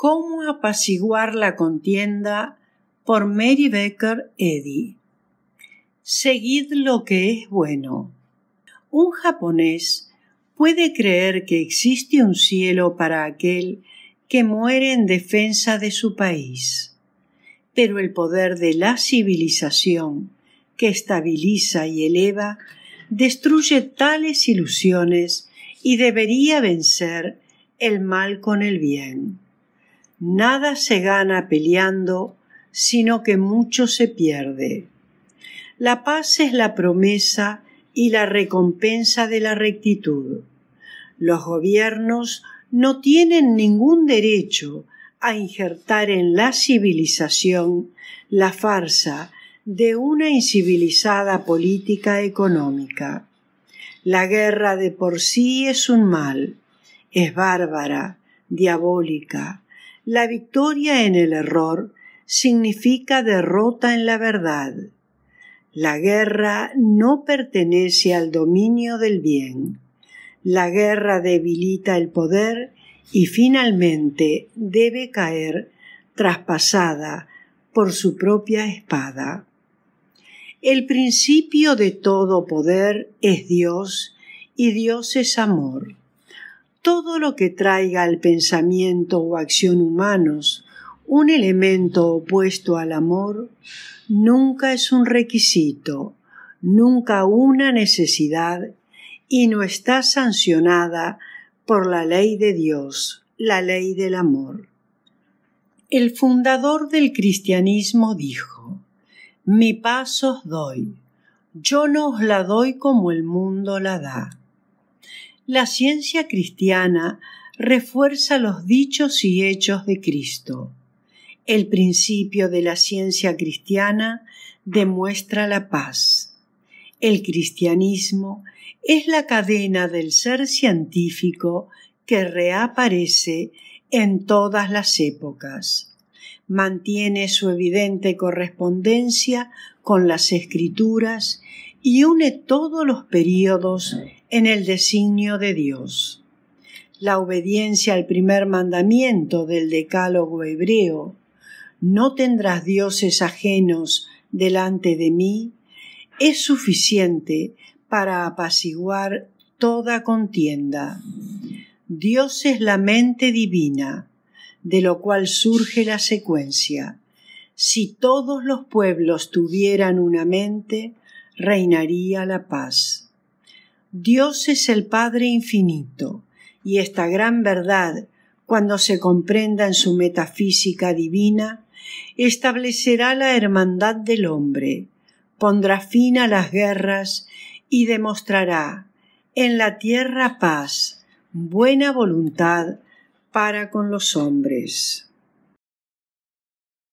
Cómo apaciguar la contienda por Mary Becker Eddy. Seguid lo que es bueno. Un japonés puede creer que existe un cielo para aquel que muere en defensa de su país. Pero el poder de la civilización, que estabiliza y eleva, destruye tales ilusiones y debería vencer el mal con el bien. Nada se gana peleando, sino que mucho se pierde. La paz es la promesa y la recompensa de la rectitud. Los gobiernos no tienen ningún derecho a injertar en la civilización la farsa de una incivilizada política económica. La guerra de por sí es un mal, es bárbara, diabólica, la victoria en el error significa derrota en la verdad. La guerra no pertenece al dominio del bien. La guerra debilita el poder y finalmente debe caer traspasada por su propia espada. El principio de todo poder es Dios y Dios es amor todo lo que traiga al pensamiento o acción humanos un elemento opuesto al amor nunca es un requisito, nunca una necesidad y no está sancionada por la ley de Dios, la ley del amor. El fundador del cristianismo dijo Mi paso os doy, yo no os la doy como el mundo la da la ciencia cristiana refuerza los dichos y hechos de Cristo. El principio de la ciencia cristiana demuestra la paz. El cristianismo es la cadena del ser científico que reaparece en todas las épocas. Mantiene su evidente correspondencia con las escrituras y une todos los períodos en el designio de Dios. La obediencia al primer mandamiento del decálogo hebreo, no tendrás dioses ajenos delante de mí, es suficiente para apaciguar toda contienda. Dios es la mente divina, de lo cual surge la secuencia. Si todos los pueblos tuvieran una mente, reinaría la paz. Dios es el Padre infinito, y esta gran verdad, cuando se comprenda en su metafísica divina, establecerá la hermandad del hombre, pondrá fin a las guerras y demostrará en la tierra paz, buena voluntad para con los hombres.